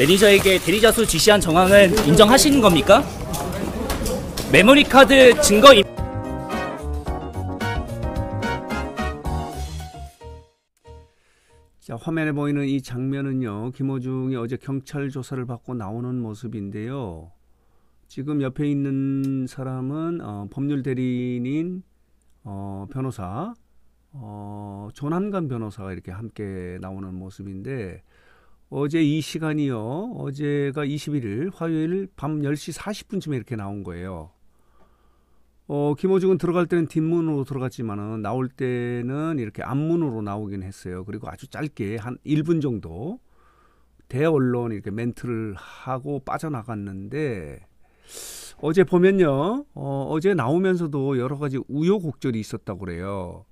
매니저에게 대리자수 지시한 정황은 인정하시는 겁니까? 메모리 카드 증거 임... 자, 화면에 보이는 이 장면은요. 김호중이 어제 경찰 조사를 받고 나오는 모습인데요. 지금 옆에 있는 사람은 어, 법률 대리인 어, 변호사 어, 조남관 변호사가 이렇게 함께 나오는 모습인데 어제 이 시간이요. 어제가 21일 화요일 밤 10시 40분쯤에 이렇게 나온 거예요. 어, 김호중은 들어갈 때는 뒷문으로 들어갔지만은 나올 때는 이렇게 앞문으로 나오긴 했어요. 그리고 아주 짧게 한 1분 정도 대언론 이렇게 멘트를 하고 빠져나갔는데 어제 보면요. 어, 어제 나오면서도 여러 가지 우여곡절이 있었다고 그래요.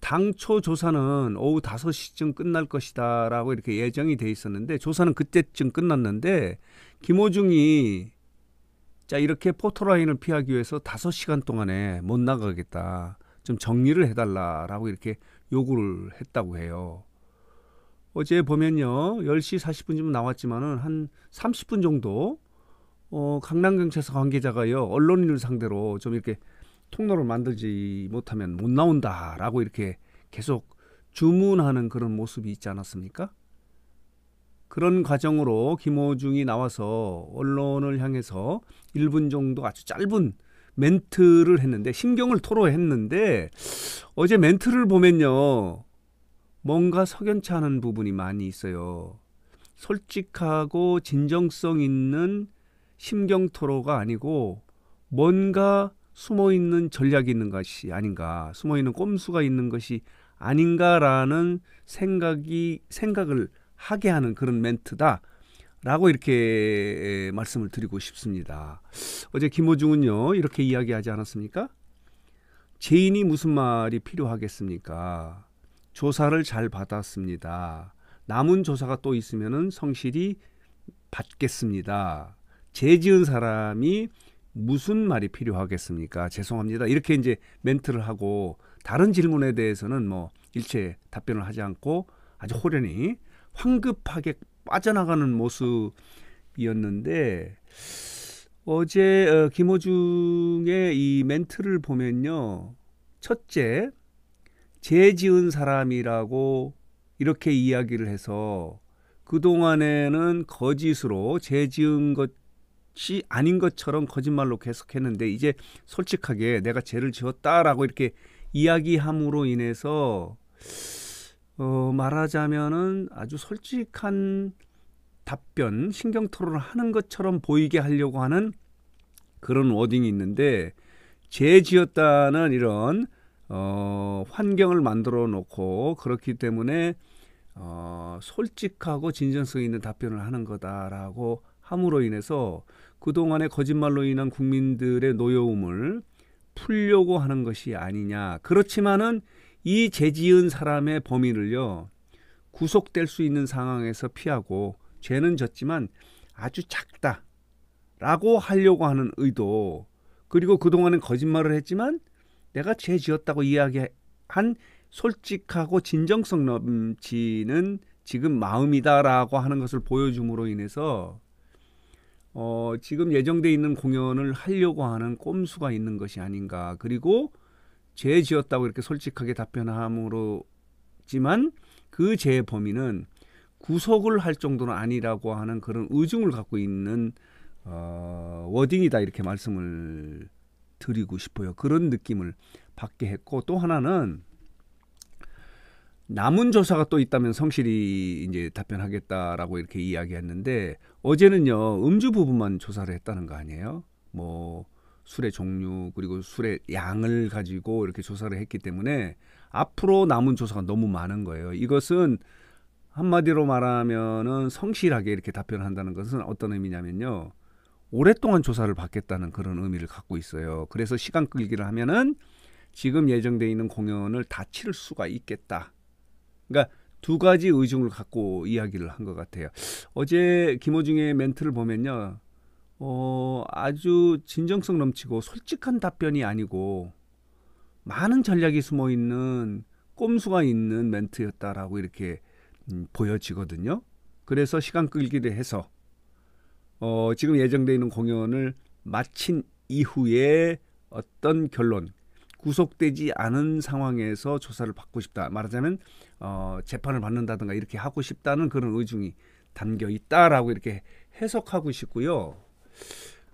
당초 조사는 오후 5시쯤 끝날 것이다라고 이렇게 예정이 돼 있었는데 조사는 그때쯤 끝났는데 김호중이 자 이렇게 포토라인을 피하기 위해서 5시간 동안에 못 나가겠다. 좀 정리를 해달라라고 이렇게 요구를 했다고 해요. 어제 보면요. 10시 40분쯤 나왔지만은 한 30분 정도 어, 강남경찰서 관계자가요. 언론인을 상대로 좀 이렇게 통로를 만들지 못하면 못 나온다라고 이렇게 계속 주문하는 그런 모습이 있지 않았습니까? 그런 과정으로 김호중이 나와서 언론을 향해서 1분 정도 아주 짧은 멘트를 했는데 심경을 토로했는데 어제 멘트를 보면요. 뭔가 석연치 않은 부분이 많이 있어요. 솔직하고 진정성 있는 심경 토로가 아니고 뭔가 숨어 있는 전략이 있는 것이 아닌가, 숨어 있는 꼼수가 있는 것이 아닌가라는 생각이 생각을 하게 하는 그런 멘트다. 라고 이렇게 말씀을 드리고 싶습니다. 어제 김호중은요, 이렇게 이야기하지 않았습니까? 죄인이 무슨 말이 필요하겠습니까? 조사를 잘 받았습니다. 남은 조사가 또 있으면 성실히 받겠습니다. 죄 지은 사람이 무슨 말이 필요하겠습니까? 죄송합니다. 이렇게 이제 멘트를 하고 다른 질문에 대해서는 뭐 일체 답변을 하지 않고 아주 호련히 황급하게 빠져나가는 모습이었는데 어제 어, 김호중의 이 멘트를 보면요. 첫째, 재 지은 사람이라고 이렇게 이야기를 해서 그동안에는 거짓으로 재 지은 것이 아닌 것처럼 거짓말로 계속했는데 이제 솔직하게 내가 죄를 지었다라고 이렇게 이야기함으로 인해서 어, 말하자면은 아주 솔직한 답변, 신경 토론을 하는 것처럼 보이게 하려고 하는 그런 워딩이 있는데 죄 지었다는 이런 어, 환경을 만들어 놓고 그렇기 때문에 어, 솔직하고 진정성 있는 답변을 하는 거다라고 함으로 인해서 그동안의 거짓말로 인한 국민들의 노여움을 풀려고 하는 것이 아니냐. 그렇지만은 이재지은 사람의 범위를요. 구속될 수 있는 상황에서 피하고 죄는 졌지만 아주 작다. 라고 하려고 하는 의도. 그리고 그동안은 거짓말을 했지만 내가 죄 지었다고 이야기한 솔직하고 진정성 넘치는 지금 마음이다라고 하는 것을 보여줌으로 인해서 어, 지금 예정돼 있는 공연을 하려고 하는 꼼수가 있는 것이 아닌가. 그리고 죄 지었다고 이렇게 솔직하게 답변함으로지만 그죄 범위는 구속을 할 정도는 아니라고 하는 그런 의중을 갖고 있는 어, 워딩이다 이렇게 말씀을 드리고 싶어요. 그런 느낌을 받게 했고 또 하나는 남은 조사가 또 있다면 성실히 이제 답변하겠다라고 이렇게 이야기했는데 어제는요 음주 부분만 조사를 했다는 거 아니에요? 뭐 술의 종류 그리고 술의 양을 가지고 이렇게 조사를 했기 때문에 앞으로 남은 조사가 너무 많은 거예요. 이것은 한마디로 말하면은 성실하게 이렇게 답변한다는 것은 어떤 의미냐면요. 오랫동안 조사를 받겠다는 그런 의미를 갖고 있어요. 그래서 시간 끌기를 하면은 지금 예정돼 있는 공연을 다칠 수가 있겠다. 그러니까 두 가지 의중을 갖고 이야기를 한 것 같아요. 어제 김호중의 멘트를 보면요. 어, 아주 진정성 넘치고 솔직한 답변이 아니고 많은 전략이 숨어 있는 꼼수가 있는 멘트였다라고 이렇게 음, 보여지거든요. 그래서 시간 끌기를 해서 어, 지금 예정되어 있는 공연을 마친 이후에 어떤 결론 구속되지 않은 상황에서 조사를 받고 싶다. 말하자면 어, 재판을 받는다든가 이렇게 하고 싶다는 그런 의중이 담겨 있다라고 이렇게 해석하고 싶고요.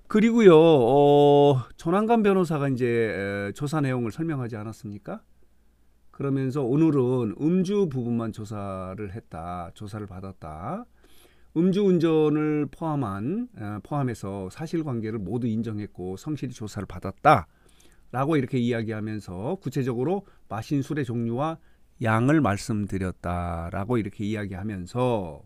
그리고요, 어, 전환관 변호사가 이제 조사 내용을 설명하지 않았습니까? 그러면서 오늘은 음주 부분만 조사를 했다, 조사를 받았다. 음주운전을 포함한 포함해서 사실관계를 모두 인정했고 성실히 조사를 받았다. 라고 이렇게 이야기하면서 구체적으로 마신 술의 종류와 양을 말씀드렸다라고 이렇게 이야기하면서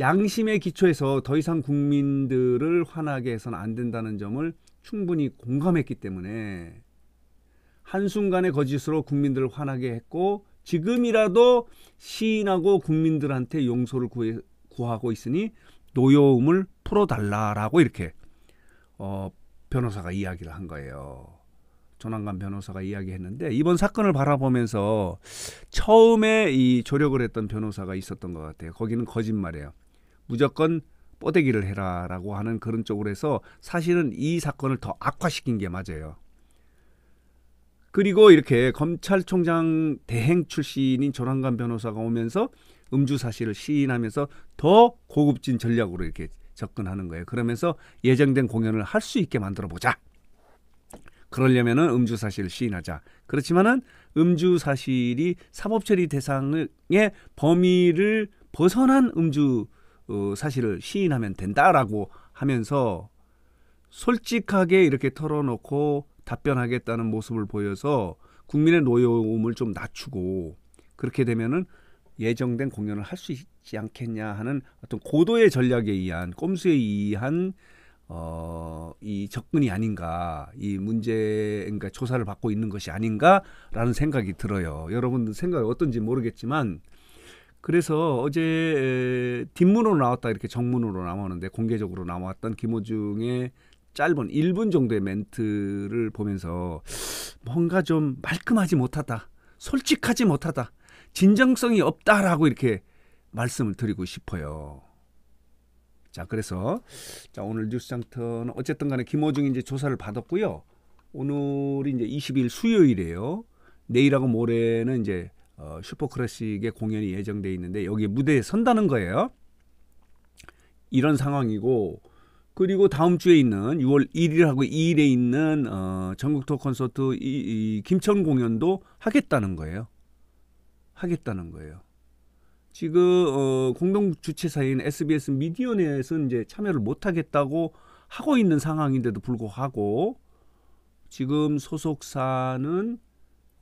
양심의 기초에서 더 이상 국민들을 화나게 해서는 안 된다는 점을 충분히 공감했기 때문에 한순간의 거짓으로 국민들을 화나게 했고 지금이라도 시인하고 국민들한테 용서를 구해, 구하고 있으니 노여움을 풀어달라라고 이렇게 어, 변호사가 이야기를 한 거예요. 조남관 변호사가 이야기했는데 이번 사건을 바라보면서 처음에 이 조력을 했던 변호사가 있었던 것 같아요. 거기는 거짓말이에요. 무조건 뽀대기를 해라라고 하는 그런 쪽으로 해서 사실은 이 사건을 더 악화시킨 게 맞아요. 그리고 이렇게 검찰총장 대행 출신인 조남관 변호사가 오면서 음주 사실을 시인하면서 더 고급진 전략으로 이렇게 접근하는 거예요. 그러면서 예정된 공연을 할 수 있게 만들어 보자. 그러려면은 음주 사실을 시인하자. 그렇지만은 음주 사실이 사법 처리 대상의 범위를 벗어난 음주 어, 사실을 시인하면 된다라고 하면서 솔직하게 이렇게 털어놓고 답변하겠다는 모습을 보여서 국민의 노여움을 좀 낮추고 그렇게 되면은 예정된 공연을 할 수 있. 있지 않겠냐 하는 어떤 고도의 전략에 의한 꼼수에 의한 어, 이 접근이 아닌가, 이 문제, 그러니까 조사를 받고 있는 것이 아닌가라는 생각이 들어요. 여러분 들 생각이 어떤지 모르겠지만, 그래서 어제 뒷문으로 나왔다 이렇게 정문으로 나왔는데 공개적으로 나왔던 김호중의 짧은 1분 정도의 멘트를 보면서 뭔가 좀 말끔하지 못하다, 솔직하지 못하다, 진정성이 없다라고 이렇게 말씀을 드리고 싶어요. 자, 그래서 자, 오늘 뉴스 장터는 어쨌든 간에 김호중 이제 이 조사를 받았고요. 오늘이 이제 20일 수요일이에요. 내일하고 모레는 이제 어, 슈퍼클래식의 공연이 예정돼 있는데 여기 무대에 선다는 거예요. 이런 상황이고 그리고 다음 주에 있는 6월 1일하고 2일에 있는 어, 전국 토어 콘서트 이, 이 김천 공연도 하겠다는 거예요. 하겠다는 거예요. 지금 어, 공동 주최사인 SBS 미디어 넷은 이제 참여를 못하겠다고 하고 있는 상황인데도 불구하고 지금 소속사는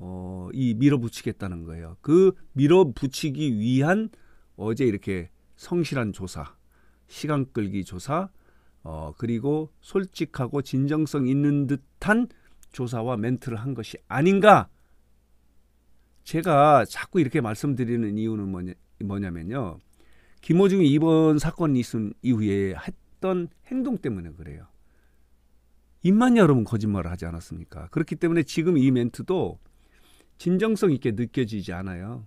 어, 이 밀어붙이겠다는 거예요. 그 밀어붙이기 위한 어제 이렇게 성실한 조사, 시간 끌기 조사, 어, 그리고 솔직하고 진정성 있는 듯한 조사와 멘트를 한 것이 아닌가. 제가 자꾸 이렇게 말씀드리는 이유는 뭐냐, 뭐냐면요. 김호중 이번 이 사건이 있은 이후에 했던 행동 때문에 그래요. 입만 열으면 거짓말을 하지 않았습니까? 그렇기 때문에 지금 이 멘트도 진정성 있게 느껴지지 않아요.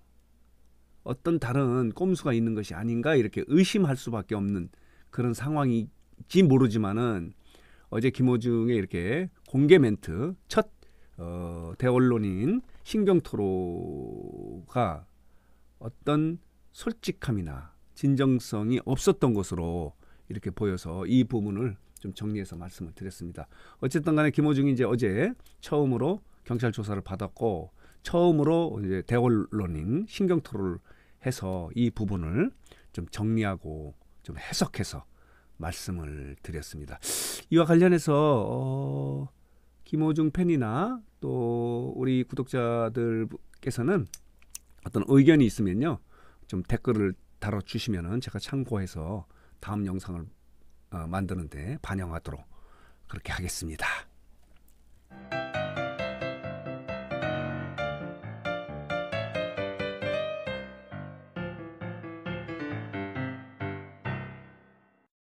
어떤 다른 꼼수가 있는 것이 아닌가 이렇게 의심할 수밖에 없는 그런 상황이지 모르지만은 어제 김호중의 이렇게 공개 멘트 첫 어, 대언론인 신경토로가 어떤 솔직함이나 진정성이 없었던 것으로 이렇게 보여서 이 부분을 좀 정리해서 말씀을 드렸습니다. 어쨌든 간에 김호중이 이제 어제 처음으로 경찰 조사를 받았고 처음으로 이제 대언론인 신경 토론을 해서 이 부분을 좀 정리하고 좀 해석해서 말씀을 드렸습니다. 이와 관련해서 어, 김호중 팬이나 또 우리 구독자들께서는 어떤 의견이 있으면요. 좀 댓글을 달아주시면은 제가 참고해서 다음 영상을 어, 만드는데 반영하도록 그렇게 하겠습니다.